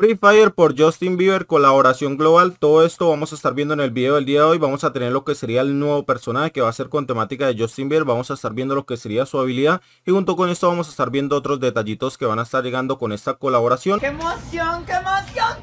Free Fire por Justin Bieber, colaboración global, todo esto vamos a estar viendo en el video del día de hoy, vamos a tener lo que sería el nuevo personaje que va a ser con temática de Justin Bieber, vamos a estar viendo lo que sería su habilidad y junto con esto vamos a estar viendo otros detallitos que van a estar llegando con esta colaboración. ¡Qué emoción, qué emoción,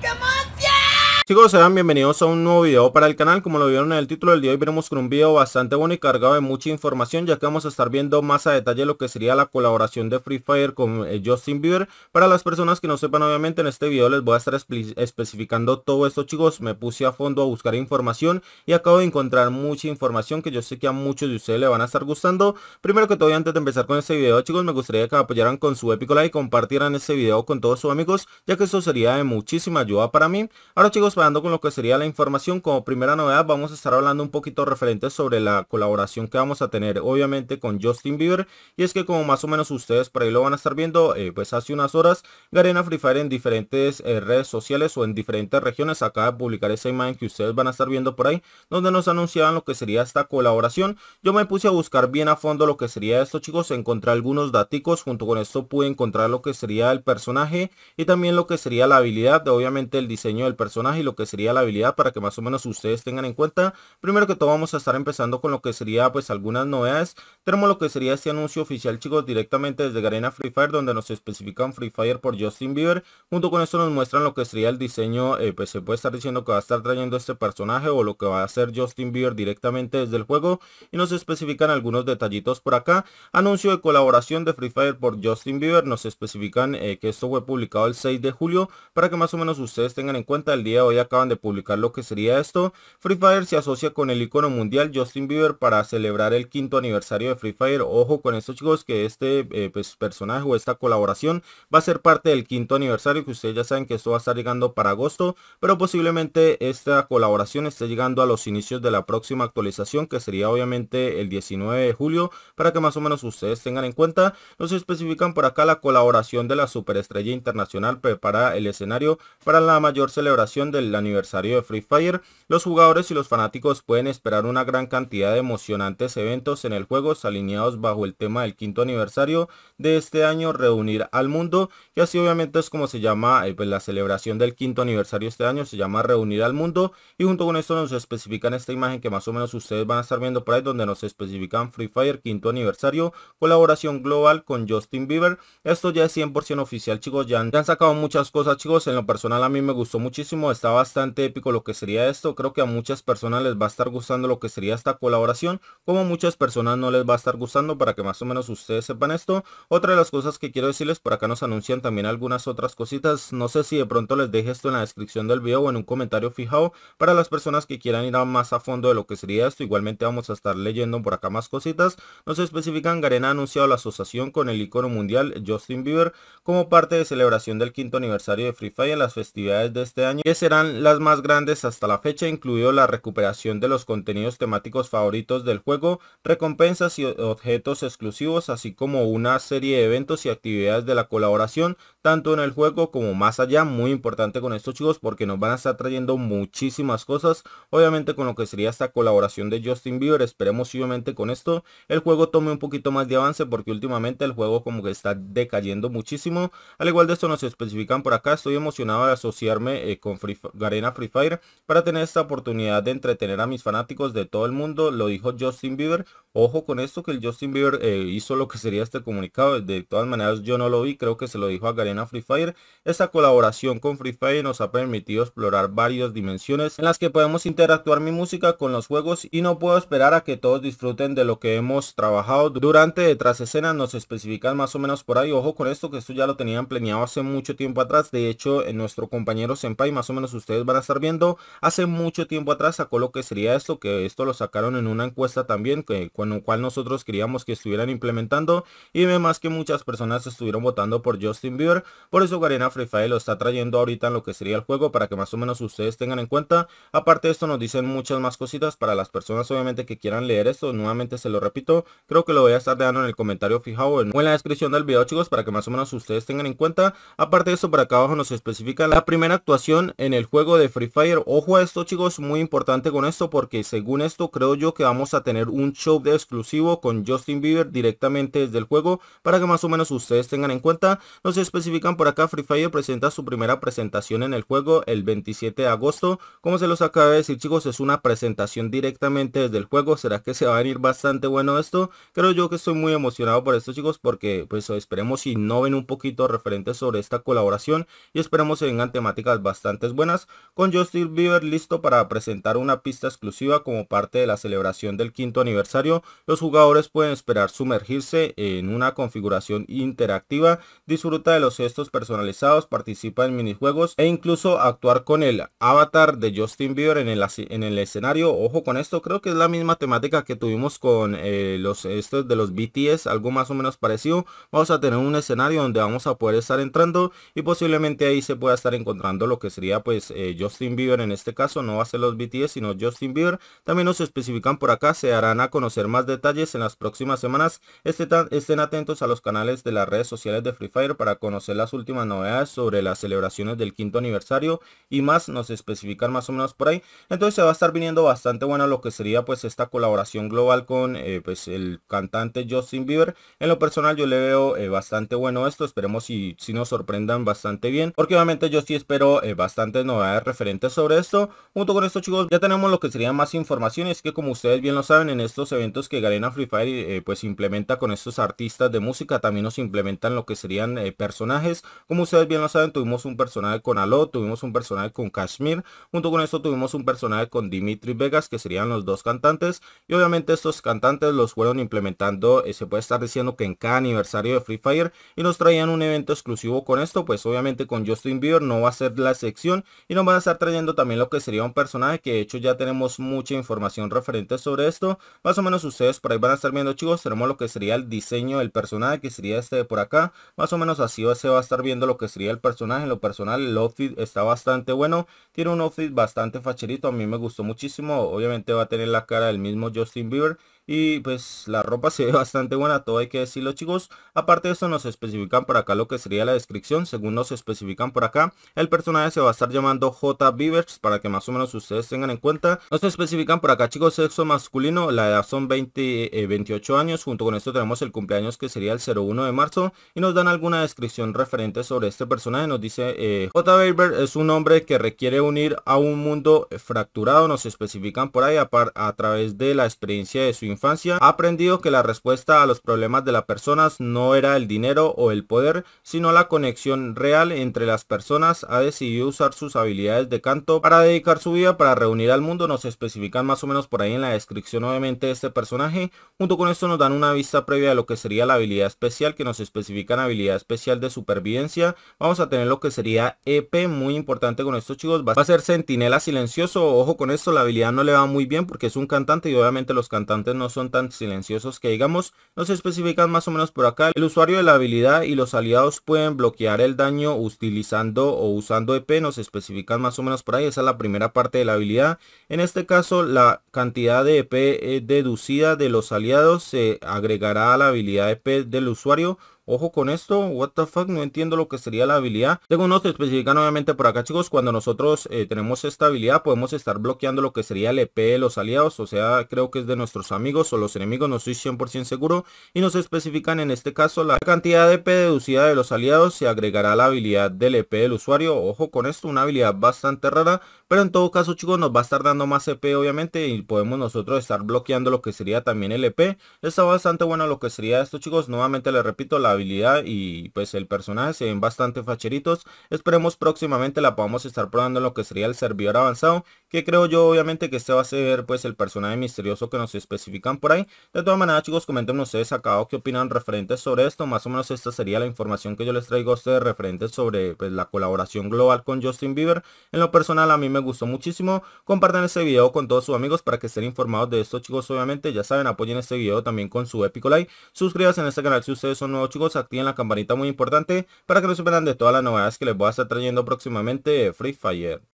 Chicos, sean bienvenidos a un nuevo video para el canal, como lo vieron en el título del día hoy veremos con un video bastante bueno y cargado de mucha información ya que vamos a estar viendo más a detalle lo que sería la colaboración de Free Fire con eh, Justin Bieber Para las personas que no sepan obviamente en este video les voy a estar especificando todo esto chicos, me puse a fondo a buscar información y acabo de encontrar mucha información que yo sé que a muchos de ustedes le van a estar gustando Primero que todo antes de empezar con este video chicos me gustaría que apoyaran con su épico like y compartieran este video con todos sus amigos ya que eso sería de muchísima ayuda para mí Ahora chicos hablando con lo que sería la información. Como primera novedad vamos a estar hablando un poquito referente sobre la colaboración que vamos a tener obviamente con Justin Bieber. Y es que como más o menos ustedes por ahí lo van a estar viendo, eh, pues hace unas horas Garena Free Fire en diferentes eh, redes sociales o en diferentes regiones acaba de publicar esa imagen que ustedes van a estar viendo por ahí, donde nos anunciaban lo que sería esta colaboración. Yo me puse a buscar bien a fondo lo que sería esto chicos, encontré algunos daticos, junto con esto pude encontrar lo que sería el personaje y también lo que sería la habilidad, de, obviamente el diseño del personaje lo que sería la habilidad para que más o menos ustedes tengan en cuenta. Primero que todo vamos a estar empezando con lo que sería pues algunas novedades. Tenemos lo que sería este anuncio oficial chicos directamente desde Garena Free Fire donde nos especifican Free Fire por Justin Bieber. Junto con esto nos muestran lo que sería el diseño, eh, pues se puede estar diciendo que va a estar trayendo este personaje o lo que va a hacer Justin Bieber directamente desde el juego. Y nos especifican algunos detallitos por acá. Anuncio de colaboración de Free Fire por Justin Bieber. Nos especifican eh, que esto fue publicado el 6 de julio para que más o menos ustedes tengan en cuenta el día de hoy acaban de publicar lo que sería esto. Free Fire se asocia con el icono mundial Justin Bieber para celebrar el quinto aniversario de Free Fire. Ojo con esto chicos que este eh, pues, personaje o esta colaboración va a ser parte del quinto aniversario que ustedes ya saben que esto va a estar llegando para agosto. Pero posiblemente esta colaboración esté llegando a los inicios de la próxima actualización que sería obviamente el 19 de julio para que más o menos ustedes tengan en cuenta. Nos especifican por acá la colaboración de la superestrella internacional prepara el escenario para la mayor celebración del el aniversario de Free Fire, los jugadores y los fanáticos pueden esperar una gran cantidad de emocionantes eventos en el juego alineados bajo el tema del quinto aniversario de este año Reunir al Mundo y así obviamente es como se llama eh, pues, la celebración del quinto aniversario este año, se llama Reunir al Mundo y junto con esto nos especifican esta imagen que más o menos ustedes van a estar viendo por ahí donde nos especifican Free Fire quinto aniversario, colaboración global con Justin Bieber, esto ya es 100% oficial chicos, ya han, ya han sacado muchas cosas chicos, en lo personal a mí me gustó muchísimo esta bastante épico lo que sería esto. Creo que a muchas personas les va a estar gustando lo que sería esta colaboración. Como a muchas personas no les va a estar gustando para que más o menos ustedes sepan esto. Otra de las cosas que quiero decirles, por acá nos anuncian también algunas otras cositas. No sé si de pronto les deje esto en la descripción del video o en un comentario fijado para las personas que quieran ir más a fondo de lo que sería esto. Igualmente vamos a estar leyendo por acá más cositas. Nos especifican, Garena ha anunciado la asociación con el icono mundial Justin Bieber como parte de celebración del quinto aniversario de Free Fire en las festividades de este año que será las más grandes hasta la fecha, incluido la recuperación de los contenidos temáticos favoritos del juego, recompensas y objetos exclusivos, así como una serie de eventos y actividades de la colaboración, tanto en el juego como más allá. Muy importante con estos chicos porque nos van a estar trayendo muchísimas cosas, obviamente con lo que sería esta colaboración de Justin Bieber. Esperemos obviamente con esto el juego tome un poquito más de avance porque últimamente el juego como que está decayendo muchísimo. Al igual de esto nos especifican por acá, estoy emocionado de asociarme eh, con Free Fire Garena Free Fire para tener esta oportunidad de entretener a mis fanáticos de todo el mundo. Lo dijo Justin Bieber. Ojo con esto que el Justin Bieber eh, hizo lo que sería este comunicado. De todas maneras yo no lo vi, creo que se lo dijo a Garena Free Fire. Esta colaboración con Free Fire nos ha permitido explorar varias dimensiones en las que podemos interactuar mi música con los juegos y no puedo esperar a que todos disfruten de lo que hemos trabajado durante detrás escenas. Nos especifican más o menos por ahí. Ojo con esto que esto ya lo tenían planeado hace mucho tiempo atrás. De hecho, en nuestro compañero Senpai más o menos ustedes van a estar viendo hace mucho tiempo atrás sacó lo que sería esto que esto lo sacaron en una encuesta también que, con lo cual nosotros queríamos que estuvieran implementando y más que muchas personas estuvieron votando por Justin Bieber por eso Garena Free Fire lo está trayendo ahorita en lo que sería el juego para que más o menos ustedes tengan en cuenta aparte de esto nos dicen muchas más cositas para las personas obviamente que quieran leer esto nuevamente se lo repito creo que lo voy a estar dejando en el comentario fijado en, o en la descripción del video chicos para que más o menos ustedes tengan en cuenta aparte de eso por acá abajo nos especifica la primera actuación en el juego de Free Fire. Ojo a esto chicos, muy importante con esto porque según esto creo yo que vamos a tener un show de exclusivo con Justin Bieber directamente desde el juego para que más o menos ustedes tengan en cuenta. Nos especifican por acá Free Fire presenta su primera presentación en el juego el 27 de agosto. Como se los acaba de decir chicos, es una presentación directamente desde el juego. ¿Será que se va a venir bastante bueno esto? Creo yo que estoy muy emocionado por esto chicos porque pues esperemos si no ven un poquito referentes sobre esta colaboración y esperemos se vengan temáticas bastante buenas con Justin Bieber listo para presentar una pista exclusiva como parte de la celebración del quinto aniversario, los jugadores pueden esperar sumergirse en una configuración interactiva, disfruta de los gestos personalizados, participa en minijuegos e incluso actuar con el avatar de Justin Bieber en el, en el escenario. Ojo con esto, creo que es la misma temática que tuvimos con eh, los estos de los BTS, algo más o menos parecido. Vamos a tener un escenario donde vamos a poder estar entrando y posiblemente ahí se pueda estar encontrando lo que sería pues pues, eh, Justin Bieber en este caso, no va a ser los BTS, sino Justin Bieber. También nos especifican por acá, se harán a conocer más detalles en las próximas semanas. estén atentos a los canales de las redes sociales de Free Fire para conocer las últimas novedades sobre las celebraciones del quinto aniversario y más, nos especifican más o menos por ahí. Entonces se va a estar viniendo bastante bueno lo que sería pues esta colaboración global con eh, pues el cantante Justin Bieber. En lo personal yo le veo eh, bastante bueno esto, esperemos si, si nos sorprendan bastante bien, porque obviamente yo sí espero bastante bastantes referentes sobre esto. Junto con esto chicos ya tenemos lo que sería más información. Es que como ustedes bien lo saben en estos eventos que Galena Free Fire eh, pues implementa con estos artistas de música. También nos implementan lo que serían eh, personajes. Como ustedes bien lo saben tuvimos un personaje con alo tuvimos un personaje con Kashmir. Junto con esto tuvimos un personaje con Dimitri Vegas que serían los dos cantantes. Y obviamente estos cantantes los fueron implementando. Eh, se puede estar diciendo que en cada aniversario de Free Fire. Y nos traían un evento exclusivo con esto. Pues obviamente con Justin Bieber no va a ser la sección y nos van a estar trayendo también lo que sería un personaje que de hecho ya tenemos mucha información referente sobre esto. Más o menos ustedes por ahí van a estar viendo chicos, tenemos lo que sería el diseño del personaje que sería este de por acá. Más o menos así se va a estar viendo lo que sería el personaje. En lo personal el outfit está bastante bueno, tiene un outfit bastante facherito, a mí me gustó muchísimo. Obviamente va a tener la cara del mismo Justin Bieber y pues la ropa se ve bastante buena, todo hay que decirlo chicos. Aparte de eso nos especifican por acá lo que sería la descripción. Según nos especifican por acá, el personaje se va a estar llamando J. Beavers para que más o menos ustedes tengan en cuenta. Nos especifican por acá chicos sexo masculino, la edad son 20, 28 eh, años. Junto con esto tenemos el cumpleaños que sería el 01 de marzo. Y nos dan alguna descripción referente sobre este personaje. Nos dice eh, J. Beavers es un hombre que requiere unir a un mundo fracturado. Nos especifican por ahí a, a través de la experiencia de su infancia infancia ha aprendido que la respuesta a los problemas de las personas no era el dinero o el poder, sino la conexión real entre las personas, ha decidido usar sus habilidades de canto para dedicar su vida para reunir al mundo, nos especifican más o menos por ahí en la descripción obviamente este personaje, junto con esto nos dan una vista previa de lo que sería la habilidad especial, que nos especifican habilidad especial de supervivencia, vamos a tener lo que sería EP, muy importante con estos chicos, va a ser sentinela silencioso, ojo con esto, la habilidad no le va muy bien porque es un cantante y obviamente los cantantes no son tan silenciosos que digamos, nos especifican más o menos por acá. El usuario de la habilidad y los aliados pueden bloquear el daño utilizando o usando EP, nos especifican más o menos por ahí. Esa es la primera parte de la habilidad. En este caso, la cantidad de EP eh, deducida de los aliados se agregará a la habilidad EP del usuario Ojo con esto, what the fuck, no entiendo lo que sería la habilidad. unos que especifican obviamente por acá chicos, cuando nosotros eh, tenemos esta habilidad podemos estar bloqueando lo que sería el EP de los aliados, o sea, creo que es de nuestros amigos o los enemigos, no estoy 100% seguro. Y nos especifican en este caso la cantidad de EP deducida de los aliados se agregará la habilidad del EP del usuario. Ojo con esto, una habilidad bastante rara, pero en todo caso chicos nos va a estar dando más EP obviamente y podemos nosotros estar bloqueando lo que sería también el EP. Está bastante bueno lo que sería esto chicos, nuevamente les repito la habilidad y pues el personaje se ven bastante facheritos. Esperemos próximamente la podamos estar probando en lo que sería el servidor avanzado, que creo yo obviamente que este va a ser pues el personaje misterioso que nos especifican por ahí. De todas maneras chicos, comenten ustedes acá qué opinan referentes sobre esto. Más o menos esta sería la información que yo les traigo a ustedes referentes sobre pues, la colaboración global con Justin Bieber. En lo personal a mí me gustó muchísimo. Compartan este video con todos sus amigos para que estén informados de esto chicos obviamente. Ya saben, apoyen este video también con su épico like. Suscríbanse en este canal si ustedes son nuevos chicos activen la campanita muy importante para que no se pierdan de todas las novedades que les voy a estar trayendo próximamente de Free Fire.